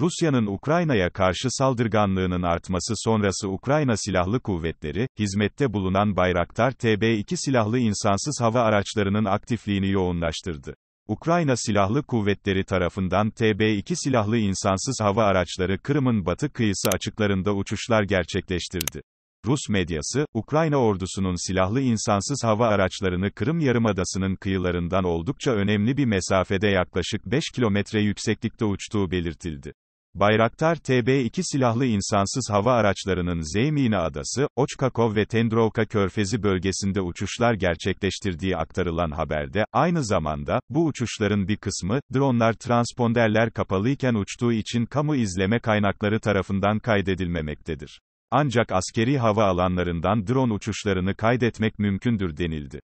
Rusya'nın Ukrayna'ya karşı saldırganlığının artması sonrası Ukrayna Silahlı Kuvvetleri, hizmette bulunan Bayraktar TB2 silahlı insansız hava araçlarının aktifliğini yoğunlaştırdı. Ukrayna Silahlı Kuvvetleri tarafından TB2 silahlı insansız hava araçları Kırım'ın batı kıyısı açıklarında uçuşlar gerçekleştirdi. Rus medyası, Ukrayna ordusunun silahlı insansız hava araçlarını Kırım Yarımadası'nın kıyılarından oldukça önemli bir mesafede yaklaşık 5 kilometre yükseklikte uçtuğu belirtildi. Bayraktar TB2 silahlı insansız hava araçlarının Zeymina Adası, Oçkakov ve Tendrovka Körfezi bölgesinde uçuşlar gerçekleştirdiği aktarılan haberde, aynı zamanda, bu uçuşların bir kısmı, dronlar transponderler kapalıyken uçtuğu için kamu izleme kaynakları tarafından kaydedilmemektedir. Ancak askeri hava alanlarından drone uçuşlarını kaydetmek mümkündür denildi.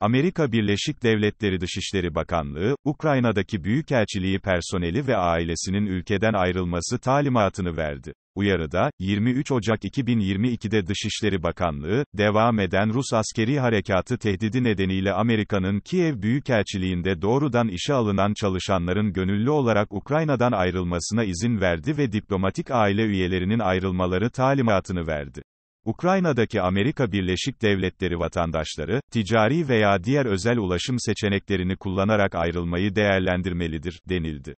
Amerika Birleşik Devletleri Dışişleri Bakanlığı, Ukrayna'daki büyükelçiliği personeli ve ailesinin ülkeden ayrılması talimatını verdi. Uyarıda, 23 Ocak 2022'de Dışişleri Bakanlığı, devam eden Rus askeri harekatı tehdidi nedeniyle Amerika'nın Kiev Büyükelçiliğinde doğrudan işe alınan çalışanların gönüllü olarak Ukrayna'dan ayrılmasına izin verdi ve diplomatik aile üyelerinin ayrılmaları talimatını verdi. Ukrayna'daki Amerika Birleşik Devletleri vatandaşları, ticari veya diğer özel ulaşım seçeneklerini kullanarak ayrılmayı değerlendirmelidir, denildi.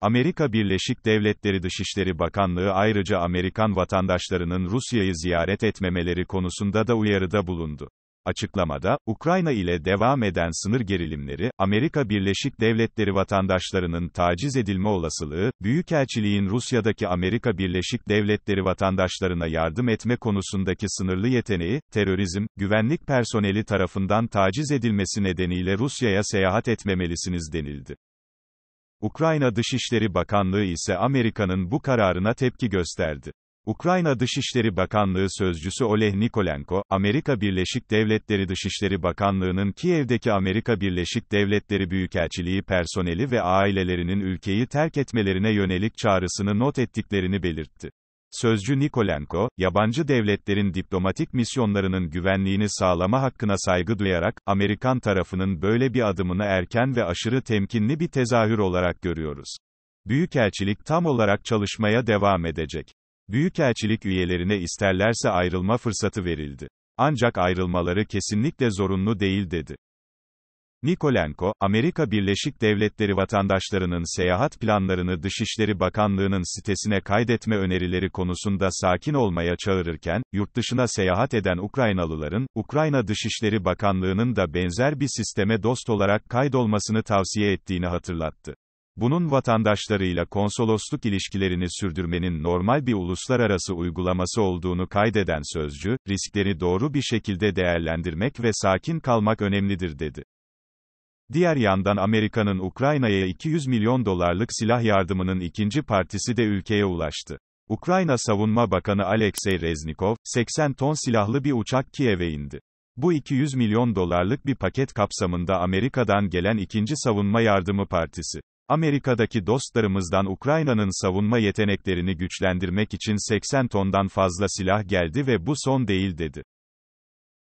Amerika Birleşik Devletleri Dışişleri Bakanlığı ayrıca Amerikan vatandaşlarının Rusya'yı ziyaret etmemeleri konusunda da uyarıda bulundu. Açıklamada, Ukrayna ile devam eden sınır gerilimleri, Amerika Birleşik Devletleri vatandaşlarının taciz edilme olasılığı, Büyükelçiliğin Rusya'daki Amerika Birleşik Devletleri vatandaşlarına yardım etme konusundaki sınırlı yeteneği, terörizm, güvenlik personeli tarafından taciz edilmesi nedeniyle Rusya'ya seyahat etmemelisiniz denildi. Ukrayna Dışişleri Bakanlığı ise Amerika'nın bu kararına tepki gösterdi. Ukrayna Dışişleri Bakanlığı Sözcüsü Oleh Nikolenko, Amerika Birleşik Devletleri Dışişleri Bakanlığı'nın Kiev'deki Amerika Birleşik Devletleri Büyükelçiliği personeli ve ailelerinin ülkeyi terk etmelerine yönelik çağrısını not ettiklerini belirtti. Sözcü Nikolenko, yabancı devletlerin diplomatik misyonlarının güvenliğini sağlama hakkına saygı duyarak, Amerikan tarafının böyle bir adımını erken ve aşırı temkinli bir tezahür olarak görüyoruz. Büyükelçilik tam olarak çalışmaya devam edecek. Büyükelçilik üyelerine isterlerse ayrılma fırsatı verildi. Ancak ayrılmaları kesinlikle zorunlu değil dedi. Nikolenko, Amerika Birleşik Devletleri vatandaşlarının seyahat planlarını Dışişleri Bakanlığı'nın sitesine kaydetme önerileri konusunda sakin olmaya çağırırken, yurtdışına seyahat eden Ukraynalıların, Ukrayna Dışişleri Bakanlığı'nın da benzer bir sisteme dost olarak kaydolmasını tavsiye ettiğini hatırlattı. Bunun vatandaşlarıyla konsolosluk ilişkilerini sürdürmenin normal bir uluslararası uygulaması olduğunu kaydeden sözcü, riskleri doğru bir şekilde değerlendirmek ve sakin kalmak önemlidir dedi. Diğer yandan Amerika'nın Ukrayna'ya 200 milyon dolarlık silah yardımının ikinci partisi de ülkeye ulaştı. Ukrayna Savunma Bakanı Alexey Reznikov, 80 ton silahlı bir uçak Kiev'e indi. Bu 200 milyon dolarlık bir paket kapsamında Amerika'dan gelen ikinci savunma yardımı partisi. Amerika'daki dostlarımızdan Ukrayna'nın savunma yeteneklerini güçlendirmek için 80 tondan fazla silah geldi ve bu son değil dedi.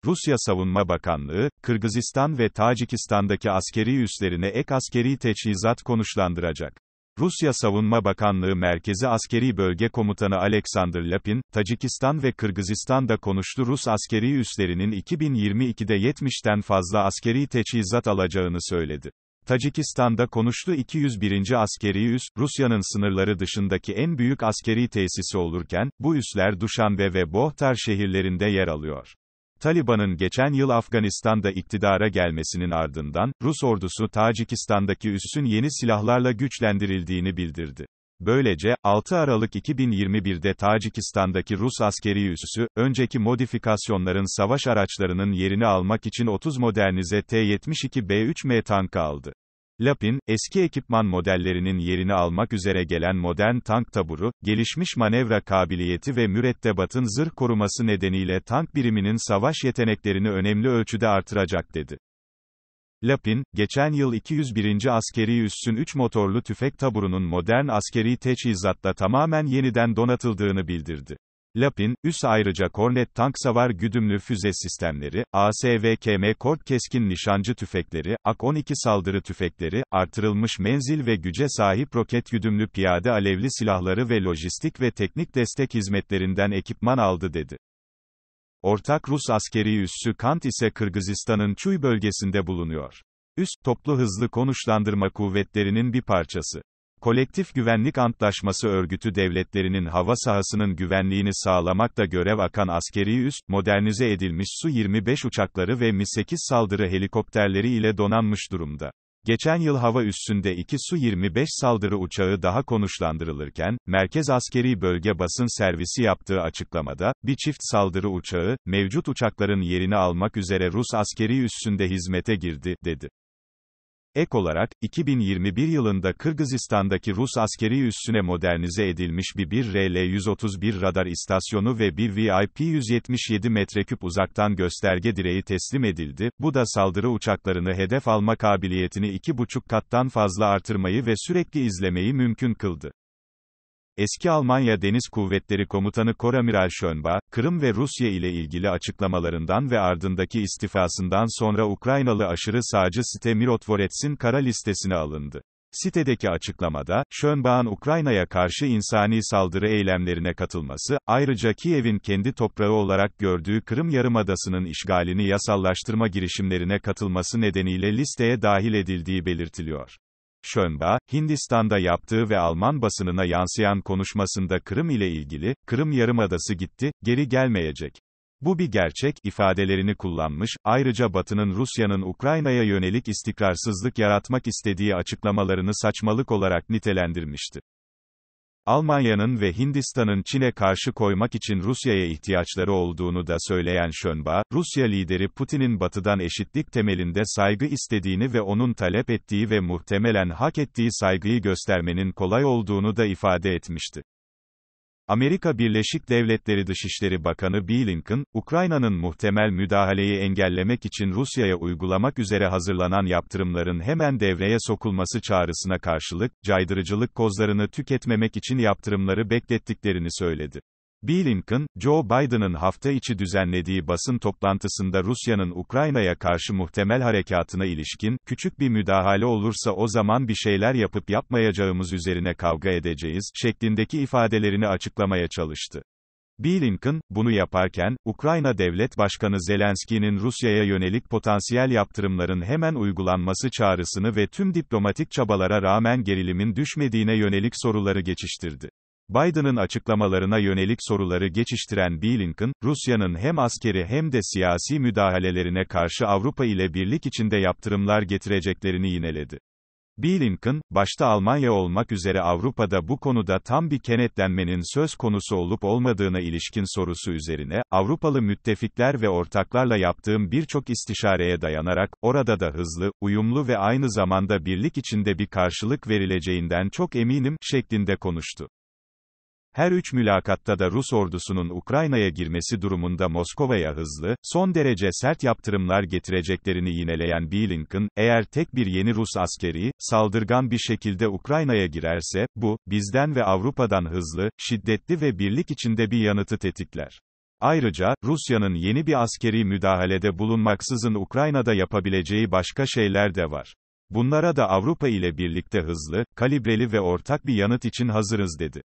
Rusya Savunma Bakanlığı, Kırgızistan ve Tacikistan'daki askeri üslerine ek askeri teçhizat konuşlandıracak. Rusya Savunma Bakanlığı Merkezi Askeri Bölge Komutanı Alexander Lapin, Tacikistan ve Kırgızistan'da konuştu Rus askeri üslerinin 2022'de 70'ten fazla askeri teçhizat alacağını söyledi. Tacikistan'da konuşlu 201. Askeri Üs, Rusya'nın sınırları dışındaki en büyük askeri tesisi olurken, bu üsler Duşanbe ve Bohtar şehirlerinde yer alıyor. Taliban'ın geçen yıl Afganistan'da iktidara gelmesinin ardından, Rus ordusu Tacikistan'daki üssün yeni silahlarla güçlendirildiğini bildirdi. Böylece, 6 Aralık 2021'de Tacikistan'daki Rus askeri üssü, önceki modifikasyonların savaş araçlarının yerini almak için 30 modernize T-72B3M tankı aldı. Lapin, eski ekipman modellerinin yerini almak üzere gelen modern tank taburu, gelişmiş manevra kabiliyeti ve mürettebatın zırh koruması nedeniyle tank biriminin savaş yeteneklerini önemli ölçüde artıracak dedi. Lapin, geçen yıl 201. Askeri Üssün 3 motorlu tüfek taburunun modern askeri teçhizatla tamamen yeniden donatıldığını bildirdi. Lapin, üs ayrıca Kornet tank savar güdümlü füze sistemleri, ASVKM kort keskin nişancı tüfekleri, AK-12 saldırı tüfekleri, artırılmış menzil ve güce sahip roket güdümlü piyade alevli silahları ve lojistik ve teknik destek hizmetlerinden ekipman aldı dedi. Ortak Rus askeri üssü Kant ise Kırgızistan'ın Çuy bölgesinde bulunuyor. Üst, toplu hızlı konuşlandırma kuvvetlerinin bir parçası. Kolektif Güvenlik Antlaşması Örgütü devletlerinin hava sahasının güvenliğini sağlamakta görev akan askeri üst, modernize edilmiş Su-25 uçakları ve Mi-8 saldırı helikopterleri ile donanmış durumda. Geçen yıl hava üssünde iki Su-25 saldırı uçağı daha konuşlandırılırken, Merkez Askeri Bölge Basın Servisi yaptığı açıklamada, bir çift saldırı uçağı, mevcut uçakların yerini almak üzere Rus askeri üssünde hizmete girdi, dedi. Ek olarak, 2021 yılında Kırgızistan'daki Rus askeri üssüne modernize edilmiş bir 1RL-131 radar istasyonu ve bir VIP-177 metreküp uzaktan gösterge direği teslim edildi, bu da saldırı uçaklarını hedef alma kabiliyetini 2,5 kattan fazla artırmayı ve sürekli izlemeyi mümkün kıldı. Eski Almanya Deniz Kuvvetleri Komutanı Koramiral Schönba, Kırım ve Rusya ile ilgili açıklamalarından ve ardındaki istifasından sonra Ukraynalı aşırı sağcı site Mirotvorets'in kara listesine alındı. Sitedeki açıklamada, Schönbach'ın Ukrayna'ya karşı insani saldırı eylemlerine katılması, ayrıca Kiev'in kendi toprağı olarak gördüğü Kırım Yarımadası'nın işgalini yasallaştırma girişimlerine katılması nedeniyle listeye dahil edildiği belirtiliyor. Schönba, Hindistan'da yaptığı ve Alman basınına yansıyan konuşmasında Kırım ile ilgili, Kırım Yarımadası gitti, geri gelmeyecek. Bu bir gerçek, ifadelerini kullanmış, ayrıca Batı'nın Rusya'nın Ukrayna'ya yönelik istikrarsızlık yaratmak istediği açıklamalarını saçmalık olarak nitelendirmişti. Almanya'nın ve Hindistan'ın Çin'e karşı koymak için Rusya'ya ihtiyaçları olduğunu da söyleyen Schönba, Rusya lideri Putin'in batıdan eşitlik temelinde saygı istediğini ve onun talep ettiği ve muhtemelen hak ettiği saygıyı göstermenin kolay olduğunu da ifade etmişti. Amerika Birleşik Devletleri Dışişleri Bakanı Blinken, Ukrayna'nın muhtemel müdahaleyi engellemek için Rusya'ya uygulamak üzere hazırlanan yaptırımların hemen devreye sokulması çağrısına karşılık, caydırıcılık kozlarını tüketmemek için yaptırımları beklettiklerini söyledi. Bill Blinken, Joe Biden'ın hafta içi düzenlediği basın toplantısında Rusya'nın Ukrayna'ya karşı muhtemel harekatına ilişkin, küçük bir müdahale olursa o zaman bir şeyler yapıp yapmayacağımız üzerine kavga edeceğiz, şeklindeki ifadelerini açıklamaya çalıştı. Blinken, bunu yaparken, Ukrayna Devlet Başkanı Zelenski'nin Rusya'ya yönelik potansiyel yaptırımların hemen uygulanması çağrısını ve tüm diplomatik çabalara rağmen gerilimin düşmediğine yönelik soruları geçiştirdi. Biden'ın açıklamalarına yönelik soruları geçiştiren Blinken, Rusya'nın hem askeri hem de siyasi müdahalelerine karşı Avrupa ile birlik içinde yaptırımlar getireceklerini yineledi. Blinken, başta Almanya olmak üzere Avrupa'da bu konuda tam bir kenetlenmenin söz konusu olup olmadığına ilişkin sorusu üzerine, Avrupalı müttefikler ve ortaklarla yaptığım birçok istişareye dayanarak, orada da hızlı, uyumlu ve aynı zamanda birlik içinde bir karşılık verileceğinden çok eminim, şeklinde konuştu. Her üç mülakatta da Rus ordusunun Ukrayna'ya girmesi durumunda Moskova'ya hızlı, son derece sert yaptırımlar getireceklerini yineleyen Blinken, eğer tek bir yeni Rus askeri, saldırgan bir şekilde Ukrayna'ya girerse, bu, bizden ve Avrupa'dan hızlı, şiddetli ve birlik içinde bir yanıtı tetikler. Ayrıca, Rusya'nın yeni bir askeri müdahalede bulunmaksızın Ukrayna'da yapabileceği başka şeyler de var. Bunlara da Avrupa ile birlikte hızlı, kalibreli ve ortak bir yanıt için hazırız dedi.